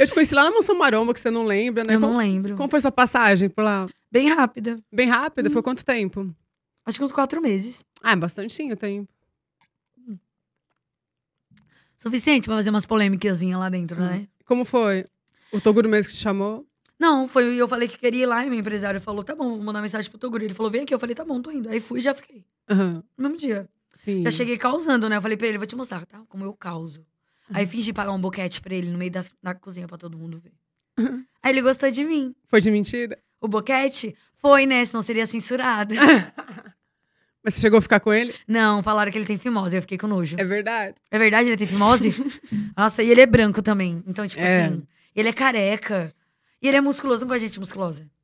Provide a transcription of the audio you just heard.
Eu te conheci lá na Mansão Maromba, que você não lembra, né? Eu como, não lembro. Como foi sua passagem por lá? Bem rápida. Bem rápida? Hum. Foi quanto tempo? Acho que uns quatro meses. Ah, é bastantinho tempo. Suficiente pra fazer umas polêmicas lá dentro, hum. né? Como foi? O Toguro mesmo que te chamou? Não, foi eu falei que queria ir lá e meu empresário falou: tá bom, vou mandar mensagem pro Toguro. Ele falou: vem aqui. Eu falei: tá bom, tô indo. Aí fui e já fiquei. Uhum. No mesmo dia. Sim. Já cheguei causando, né? Eu falei pra ele: vou te mostrar, tá? Como eu causo. Aí fingi pagar um boquete pra ele no meio da, da cozinha pra todo mundo ver. Aí ele gostou de mim. Foi de mentira? O boquete? Foi, né? Senão seria censurado. Mas você chegou a ficar com ele? Não, falaram que ele tem fimose, eu fiquei com nojo. É verdade. É verdade, ele tem fimose? Nossa, e ele é branco também. Então, tipo é. assim, ele é careca. E ele é musculoso, não gosta a gente musculosa.